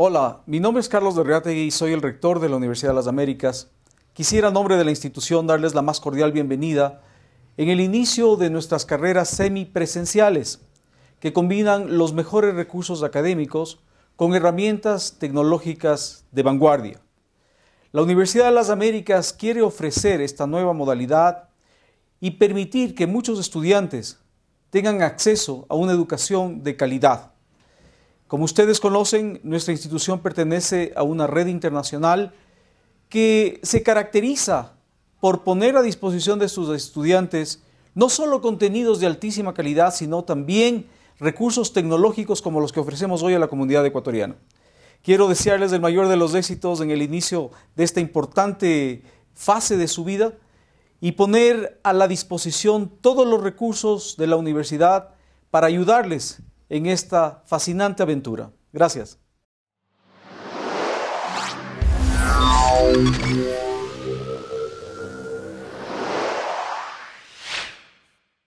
Hola, mi nombre es Carlos de Reategui y soy el rector de la Universidad de las Américas. Quisiera, en nombre de la institución, darles la más cordial bienvenida en el inicio de nuestras carreras semipresenciales, que combinan los mejores recursos académicos con herramientas tecnológicas de vanguardia. La Universidad de las Américas quiere ofrecer esta nueva modalidad y permitir que muchos estudiantes tengan acceso a una educación de calidad. Como ustedes conocen, nuestra institución pertenece a una red internacional que se caracteriza por poner a disposición de sus estudiantes no solo contenidos de altísima calidad, sino también recursos tecnológicos como los que ofrecemos hoy a la comunidad ecuatoriana. Quiero desearles el mayor de los éxitos en el inicio de esta importante fase de su vida y poner a la disposición todos los recursos de la universidad para ayudarles en esta fascinante aventura. Gracias.